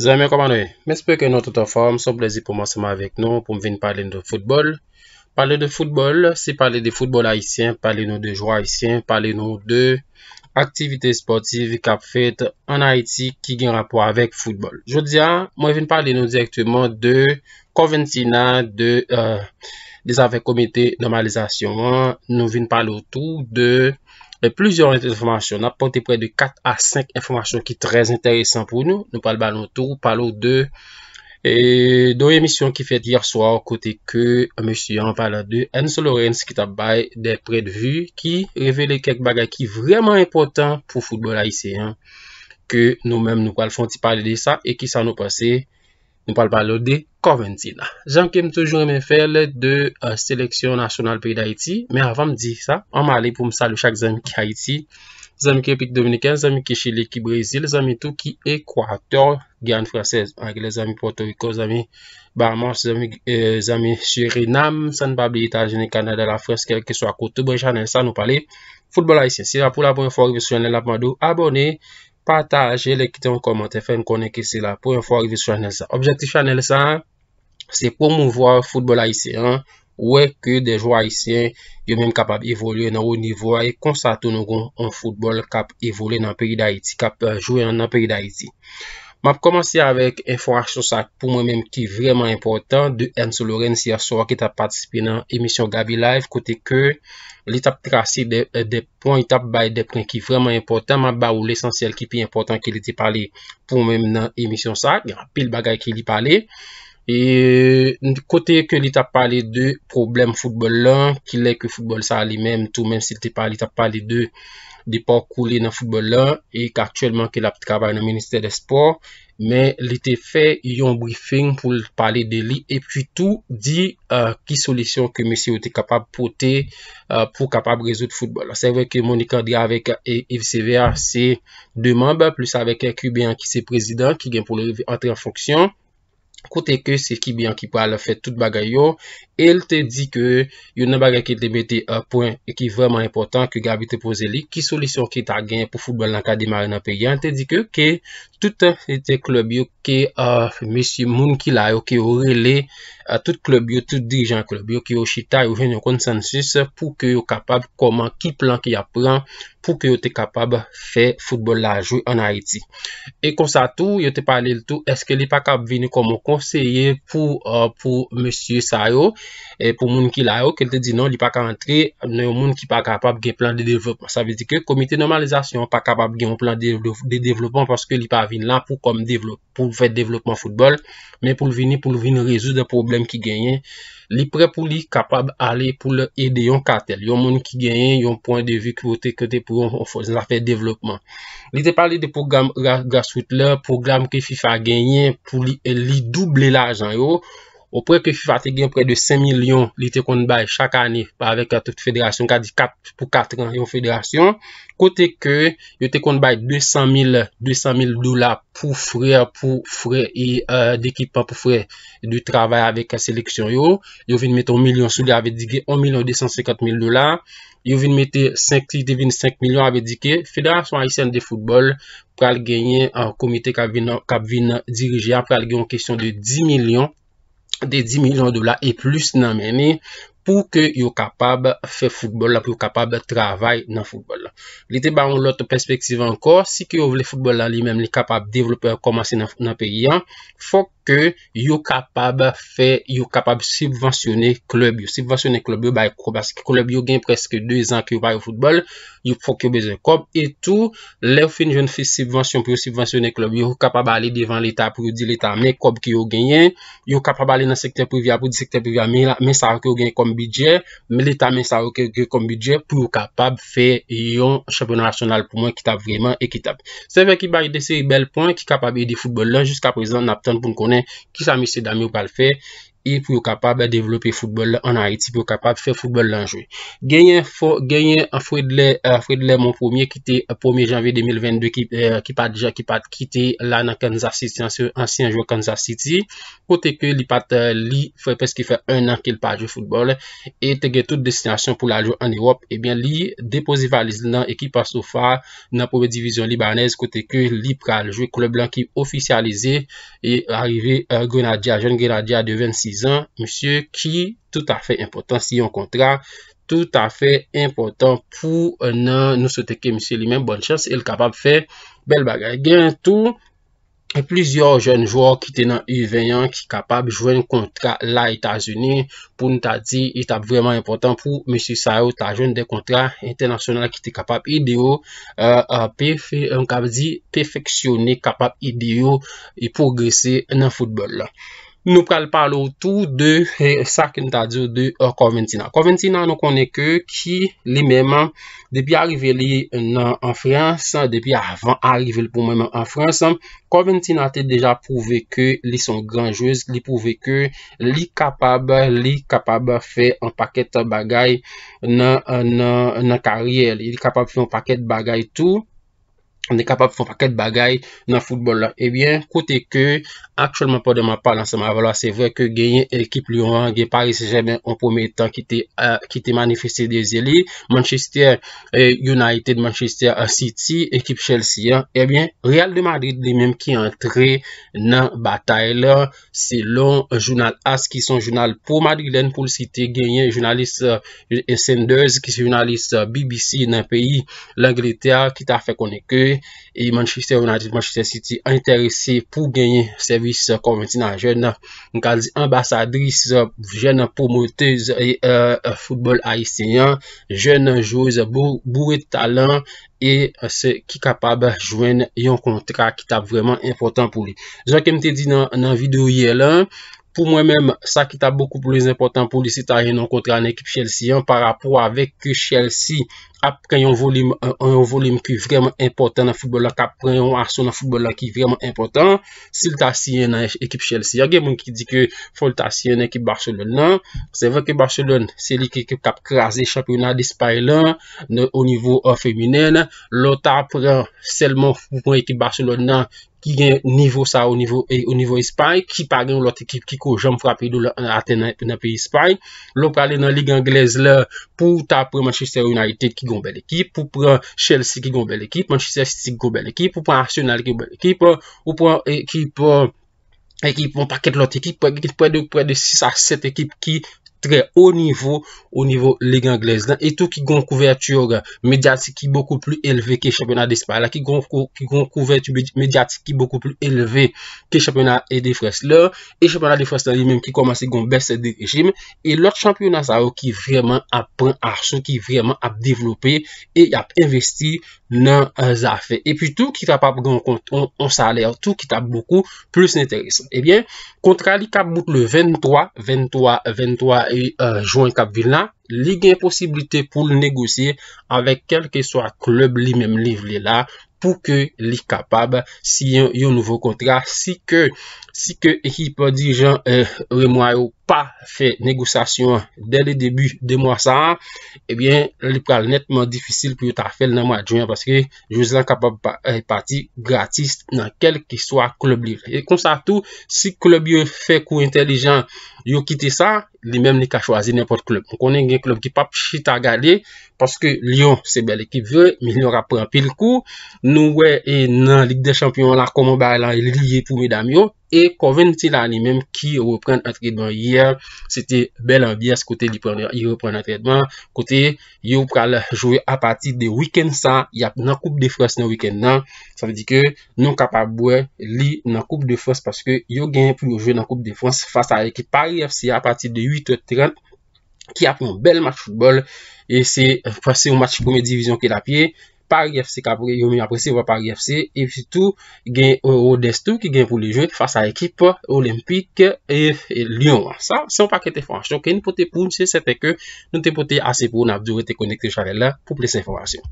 Zeme komane, mespeke nou totofor, mson plezi pou mwen seman avek nou pou mwen vin pale de foutbol. Pale de foutbol, se pale de foutbol haitien, pale nou de jou haitien, pale nou de aktivite sportive kap fet an Haiti ki gen rapor avek foutbol. Joudia, mwen vin pale nou direktouman de konventina de... Desave komite normalizasyon, nou vin palo tou de euh, plezior ente informasyon. Na ponte pre de 4 a 5 informasyon ki trez entereysan pou nou. Nou palo balon tou, palo de doye misyon ki fet yerswa w kote ke mèsyan. Palo de Enzo Lorenz ki tabay de pre de vu ki revele kek baga ki vreman impotant pou foutbol a YC1. Ke nou mèm nou pal fonte pal de sa e ki sa nou pase, nou pal palo de YC1. Coventina. Zan kem toujou reme fer le de euh, seleksyon nasyonal pey da iti. Me avan m di sa. An ma ale pou m salou chak zan ki Haiti. Zan ki Repik Dominiken. Zan ki Chile. Zan ki Brésil. Zan ki Équateur. Gyan fransèz. Zan ki Porto Rico. Zan ki Barmoss. Zan ki Surinam. Zan ki Kanada. Zan ki Frans. Zan ki Frans. Zan ki Frans. Zan ki Frans. Zan ki Frans. Zan ki Frans. Zan ki Frans. Zan ki Frans. Zan ki Frans. Zan ki Frans. Zan ki Frans. Se pou mou vwa foutbol Aisyen, wè ke de jwa Aisyen yo mèm kapap evolye nan ou nivou a e konsa tou nou goun an foutbol kap evolye nan peri d'Aiti, kap euh, jwè nan peri d'Aiti. M ap komanse avèk informasyon sak pou mèm ki vreman important de Ernst Loren si aswa ki tap patisipi nan emisyon Gabi Live. Kote ke l'etap trasi de euh, pon etap bay depren ki vreman important, m ap ba ou l'esansyel ki pi important ki li di pali pou mèm nan emisyon sak, pi l bagay ki li pali. E kote ke li tap pale de problem foutebol lan, ki le ke foutebol sa li menm tou menm si li te pale, li tap pale de depor koule nan foutebol lan, e ki aktuelman ki la ptikaba nan Ministè de sport, men li te fe yon briefing pou pale de li, e pi tout di euh, ki solisyon ke mèsi ou te kapab pote euh, pou kapab rezout foutebol. Se ve ke Monika di avek E.V.C.V.A. se demanbe, plus avek E.Q.B.A. ki se prezident ki gen pou le entre en fonksyon, Kote ke se kibyan ki pa la fet tout bagay yo, el te di ke yon nan bagay ki te bete a point ki vreman important ki gabi te pose li, ki solisyon ki ta gen pou foudbol lanka di marina pe yon, te di ke ke tout klub yo ki monsi moun ki la yo ki yo rele tout klub yo, tout dirijan klub yo ki yo chita yo ven yon konsensus pou ki yo kapab koman ki plan ki ya pran. pou ke yo te kapab fe futbol la jou an Haiti. E konsa tou, yo te pali l'tou, eske li pa kap vini komon konseye pou euh, monsye sa yo, e pou moun ki la yo, ke te di nan, li pa kap antre, nou moun ki pa kapab gen plan de devlopman. Sa vezi ke komite normalizasyon pa kapab gen plan de devlopman paske li pa vin la pou fèt devlopman futbol, men pou vin rezu de problem ki genyen. Li pre pou li kapab ale pou le yede yon katel. Yon moun ki genyen, yon pon de vikote kote pou pou yon fòzen la fè dèveloppman. Li te pali de pògram pògram ki FIFA genyen pou li double la ajan yo. Ou pouè ki FIFA te genyen prè de 5 mil yon li te konn bay chak anè fèderasyon, kè di 4 pou 4 an yon fèderasyon. Kote kè yo te konn bay 200 mil 200 mil dolar pou frè pou frè e dekipan pou frè di travè avèk a seleksyon yo. Yo vin mèt 1 milyon sou li avè di genyen 1 milyon 250 mil dolar. Yo vin mette 5,625 milyon avedike. Federa sou a YSND Foutbol pral genye an komite kap vin dirije ap pral genye an kesyon de 10 milyon. De 10 milyon dola e plus nan meni. pou ke yo kapab fè foutbol la, pou yo kapab travay nan foutbol la. Litè ba ou loto perspektiv anko, si ki yo vle foutbol la li menm li kapab devlopè a komasy nan periyan, fò ke yo kapab fè, yo kapab subvansyonè klèb yo. Subvansyonè klèb yo, ba ekou, bas kè klèb yo gen preske 2 an ki yo bay foutbol, yo pou fok yo beze kob e tou, le ou fin joun fise subvensyon pou yo subvensyon e klub, yo ou kapab ale devan l'Etat pou yo di l'Etat amene kob ki yo genyen, yo ou kapab ale nan sekter privya pou di sekter privya men sa wak yo genye kom bidye, men l'Etat men sa wak yo genye kom bidye pou yo kapab fe yon champion national pou mwen ki ta vreman ekitab. Se vek ki bay de se yon bel point ki kapab e de futbol lan, jiska prezant napten pou m konen ki sa misi dame yo kal fe, e pou yo kapab develope foutbol an Haiti pou yo kapab fè foutbol lan jwe genyen fwedele euh, fwedele moun pwomye ki te euh, pwomye janve 2022 ki euh, pat dija ki pat ki te la nan Kansas City nan se ansyen jou Kansas City pwote ke li pat eh li fwepes ki fè un nan ke l pa jwe foutbol e te gen tout destinasyon pou la jwe an Europe e ben li depozivalize nan ekipa so far nan pwove divizyon libanese pwote ke li pral jwe klub lan ki ofisyalize e arrive Grenadia, jen Grenadia de 26 monsye ki tout afe important si yon kontrat tout afe important pou euh, nan nou soteke monsye li men bon chans el kapap fe bel bagay gen tou, e plizyor joun jouor ki te nan yu venyan ki kapap jwen kontrat la Etasuni pou nou ta di etap vreman important pou monsye sa yo ta joun de kontrat internasyonal ki te kapap ideyo oh, pefeksyone kapap ideyo e progresi nan fotbol la Nou pral palo tou de sa eh, ken ta dyo de euh, Corventina. Corventina nou konen ke ki li meman depi arive li nan euh, an Frans, depi avan arive pou meman an Frans, Corventina te deja pouve ke li son granjouz, li pouve ke li kapab, li kapab fe an paket bagay nan euh, karier, li kapab fe an paket bagay tou. an de kapap fwa pa ket bagay nan foutbol la. Ebyen, kote ke, akcholman pa de eh ma palan sa ma valwa, se vwe ke genye ekip Lurang, gen Paris Saint-Germain, an pou metan ki te manifeste de zeli, Manchester euh, United, Manchester euh, City, ekip Chelsea, ebyen, eh Real de Madrid, di menm ki entre nan batay la, se lon, Jounal As, ki son jounal pou Madrilen, pou si te genye, jounalist euh, Sanders, ki son jounalist BBC nan peyi, l'Angleterre, ki ta fwe konen ke, e Manchester United, Manchester City entere se pou genye servis konventi nan jen kazi ambasadris, jen poumotez, e, e, e, foutbol a istenyan, jen jouz bouri talan e se ki kapab jwen yon kontrak ki ta vreman important pou li. Zon kem te di nan video ye lan Pou mwen menm, sa ki ta boku plouz important pou li si ta yon kontran ekip Chelsea. Parapou avèk ke Chelsea ap preyon volim ki vreman important nan foubola. Kap preyon asyon nan foubola ki vreman important. Sil ta siyen nan ekip Chelsea. Yon gen moun ki di ke fol ta siyen nan ekip Barcelon nan. Se vèk ekip Barcelon, se li ke ekip kap kraze championna dispa e lan. Ne o nivou fèmine nan. Lo ta preyon selman foubou ekip Barcelon nan. ki gen nivou sa ou nivou e, Espany, ki pa gen ou lot ekip ki ko jom pou api do aten api Espany, lop pale nan lig anglez la pou ta pou Manchester United ki gon bel ekip, pou pran Chelsea ki gon bel ekip, Manchester City ki gon bel ekip, pou pran Arsenal ki gon bel ekip, ou pran ekip pou paket lot ekip, pou ekip pou edi 6 a 7 ekip ki tre ou nivou, ou nivou ligan glazgan, etou ki goun kouvertur medyatik ki boku plu elve ke championat desi parla, ki goun kouvertur medyatik ki boku plu elve ke championat e defres lor e championat defres lor yon menm ki komanse goun bes de rejim, e lor championat sa ou ki vreman ap pren arson ki vreman ap devlope, e ap investi nan zafen epi tout ki ta pa pran kont, on saler, tout ki ta boku plus neteres, ebyen, kontrali ka bout le 23, 23, 23 Euh, jou en Kap Vilna, li gen posibilite pou le negosye avek kelke so a klub li mem li vle la pou ke li kapab si yon nouvo kontra si ke, si ke hi po di jan remwayo pa fe negosasyon dede debu de mwasa an, eh ebyen li pral netman difisil pou yo ta fel nan mwa djwen paske yo zan kapap pati gratis nan kel ki swa klub li. E konsa tou, si klub yo fe kou intelijan yo kite sa, li menm li ka chwazi nepot klub. Mwen konen gen klub ki pap chita gade, paske Lyon se bel ekip ve, mi lyo rap pran pil kou, nou we e nan Ligue des Champions la, komon ba, la li ye pou me dam yo, E konven ti la ane menm ki yo repren atredman ye, se te bel anbi as kote yo repren atredman, kote yo pral jowe a pati de wikend sa, y ap nan koupe de france nan wikend nan, san di ke nou kapabwe li nan koupe de france, paske yo gen pou yo jowe nan koupe de france fasa reki pari FC a pati de 8-30, ki ap nou bel match football, e se prase ou match gome division ki la piye. pari FC Cabri, yon mi apresiva pari FC, et surtout, gen yon destou ki gen pou li jwet fasa ekip olympique et Lyon. Sa, se yon pa kete fwans. Donke, yon pote pou mse se te ke, nou te pote ase pou na dure te konekte chave la pou ples informasyon.